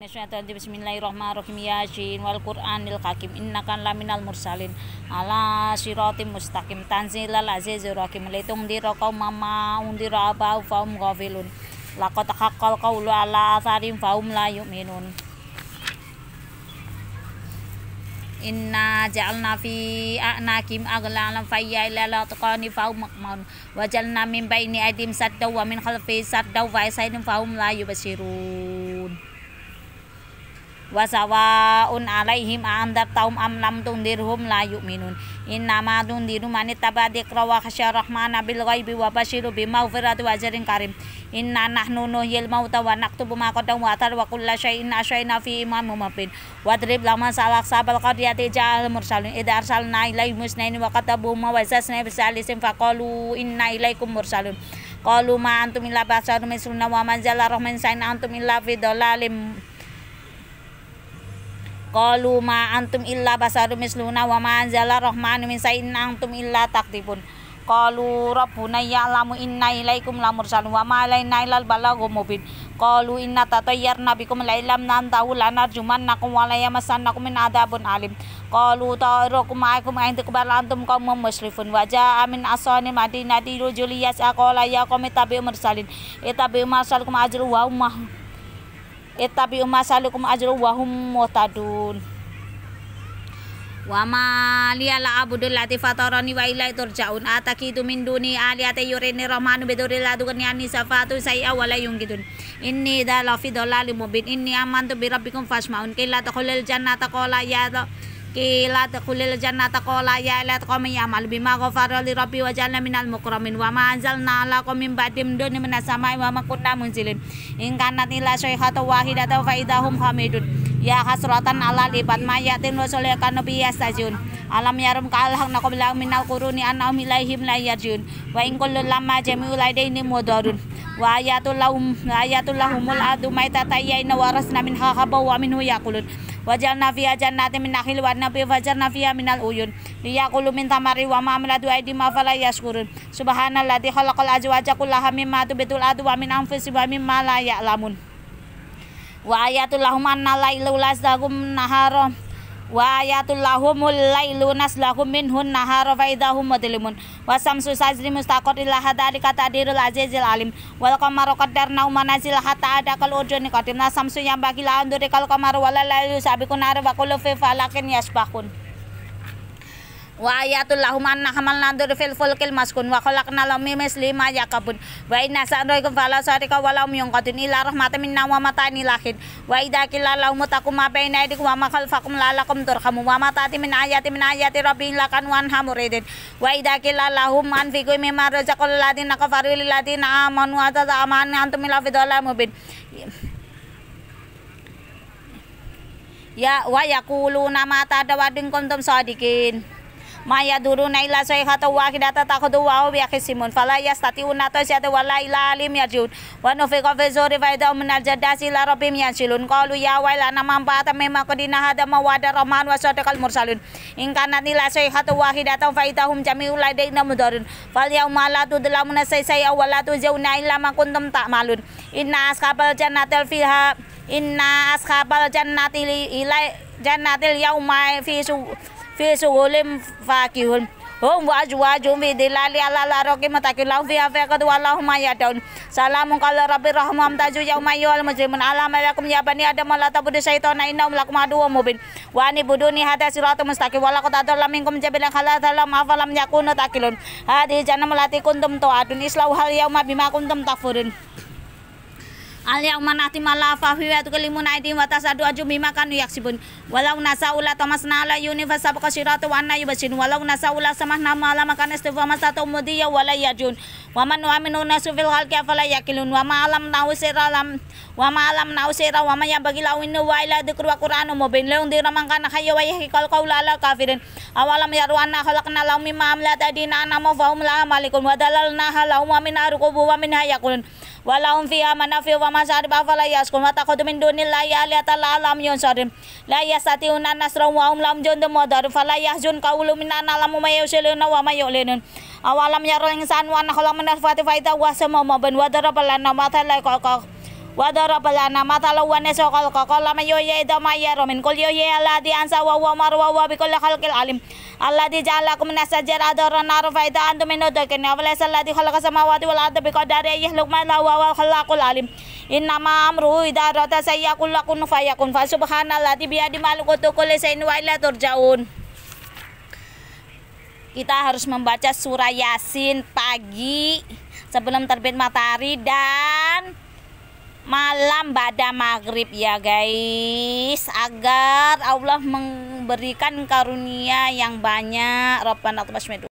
Bismillahirrahmanirrahim Yasin wal Qur'anil Hakim innaka laminal mursalin ala siratim mustaqim tanzilal azizir hakim litum dira mama undir abau faum ghafilun laqad haqqal qawlu ala atharim faum la yu'minun Inna ja'alna fi a'nakim aghlalan fayya ila la taqani fahum maqmun wajalna min baini adim saddaw wa min khalfi saddaw fa isaidin faum la yubasirun wasawaun alaihim aandar taum am lam tundirhum la yu'minun nama tundiru man ittaba rawa wa khasyar rahmana bil ghaibi wa basyiru bi maghfirati wajarin karim inna nahnu nuhyil mauta wa naktubu ma qaddamu wa athar wa kulla syai'in asyayna fi wadrib lama salak sabal qaryati ja'al mursalun id arsalna ilaihim musnaini wa qatabuhuma wa zasna bisalisin faqalu inna ilaikum mursalun Qalu ma antum illa basarun misluna wa manzala sa'in antum illa fi Kalu ma antum illa basarum misluna wa ma anzala rahmanu min sayin antum illa takdibun. Kalu rabbuna ya'lamu inna ilaikum lamursalun wa ma alaina ilal balagu mubin. Kalu inna tatayyarna bikum la illam nantahu nakum wa masan yamassannakum min adabun alim. Kalu ta'irukum ma'akum aintikum bal antum kaum musrifun Wajah amin aswani madinati rujul yas'a qala ya qaumi tabi'u mursalin. Itabi'u ajru wa umah etabi ma salukum ajru wa hum muhtadun wa ma liya la abudul lati fatarani wa ilai turja'un itu min duni aliyate yurini rahmanu biduril ladukani anisafatu sayya wa la yungidun inni da lafi dolali mubin ini amantu bi birabikum fasma'un kila takhulil jannata kola ya kila la taqulil jannata qala ya la ya mal bima ghafara li rabbi wa ja'alna minal mukramin wa ma anzalna ala qawmin ba'dim dun minas samai wa ma kunna munzilin in kanat illa sayhatu wahidatan fa idahum hamidun Ya hasratan ala liban mayatin wa sulaikan nabi yastajun. Alam yarum ka'alhaq min minal quruni anau ilaihim la yarjun. Wa ingkullu lama lamma jami'u ladaini mudarun. Wa ayatul lahum wa ayatul lahumul adu tayyayna warasna min khaba wa minhu yakulun wajal nafiyah jannati min nakhil wa nabi fajarna min minal uyun. liyakulu min tamari wa ma amladu aidi ma'fala fala subhanallah di khalaqal azwaja kullaha mimma tubitul adu wa min anfis wa mimma la ya'lamun wa ayatul lahum anna lailu laslahum naharom wa ayatul lahumul lailu naslahum minhun naharo fa idahum mudlimun wa samsu sajri mustaqor ila hadari katadirul azizil alim wal qamaru qaddarnahu manazil hatta adakal urjuni qadim nah, samsu yang bagi la anduri kal qamaru wal lailu sabiqun nar falakin wa ayatul lahum anna hamalna dur fil fulkil maskun wa khalaqna lahum min misli ma yakabun wa inna sa'naikum fala sarika wa lahum yunqadun ila rahmatin minna wa matain lahin wa idza qila lahum taqum ma baina aydikum wa ma khalfakum lakum turhamu wa matati min ayati min ayati rabbil lakan wan hamuridin wa idza qila lahum kum ma razaqal ladina kafaru lil ladina amanu wa tad'aman antum fi dhalal mubin ya wa yaquluna tada tadawadun kuntum sadikin maya duru naila soi khata wa ki data ta khodu wa bi akhi simon. fala ya stati una to siate wala ila alim ya jud wa no fe ko fe zori fa ida mun al jadasi la rabbi ya silun qalu ya wa la na mam bata me ma kodina hada ma wa rahman wa sadaqal mursalin in kana nila soi khata wa ki data fa ida hum jami ulai de na mudarin fal ya ma la tu de la sai tu ila ma kuntum ta malun inna askabal jannatil fiha inna askabal jannatil ilai jannatil fi फिर सो गोले फाकी होल हो वाज वाज हो दे लाली अला ला रोके मता के लाउ फिया फिया कद वाला हुमा या टाउन सलाम कल रब्बि रहमम ताजु याउ mayol mujrimun alam alakum ya bani adam la tabudu syaitan inna lakum aduwwum mubin wa si buduni ta musta ki wala qad adalla minkum jabilan khala dalam afalam jana takilun hadhi jannatu lati kuntum adun islau hal ma bima kuntum takfurun Aliyah manati malafa fi wa tukallimun aidin wa tasadu ajumi makan yaksibun walau nasa ula ala yuni fa sabqa siratu wa anna yubashin walau ula sama nama ala makan istifa masatu mudiya wa wala yajun wa man aminu nasu fil khalqi afala yaqilun wa alam nausira lam wa alam nausira wa wama yabagi bagi inna wa ila dzikru wa qur'anu mubin Leung di ramang kana hayya wa yahiqal qawla ala kafirin awalam yaru anna khalaqna lahum mimma amlat adina anama fa hum la malikun wa dalalna lahum wa min arqubu wa Walaum fiha manafi wa ba fala yaskun wa taqadum min dunillahi ta lam yunsarim. La yastatiuna nasra wa um lam jundum mudhar fala yahzun qawlu minna na'lamu ma yusiluna wa ma yu'linun. Awalam yarul insan wa nakhlam min al-fatifaita wa sama ban wa darabal la qaq wadarabala na matalawan ni sokol kokol lama yoye ido maya romin kul yoye ala di ansa wawaw marwawaw bikul lakal alim Allah di jala kum nasajir adoro naro faida andu minudu kini awalai salah di khalaka samawati wal adu bikul dari ayih lukman lawawaw khalakul alim In nama amru ida rata saya kulakun fayakun fa subhanallah di biadi malukutukul isain wa ila turjaun kita harus membaca surah Yasin pagi sebelum terbit matahari dan malam pada maghrib ya guys agar Allah memberikan karunia yang banyak Rabbana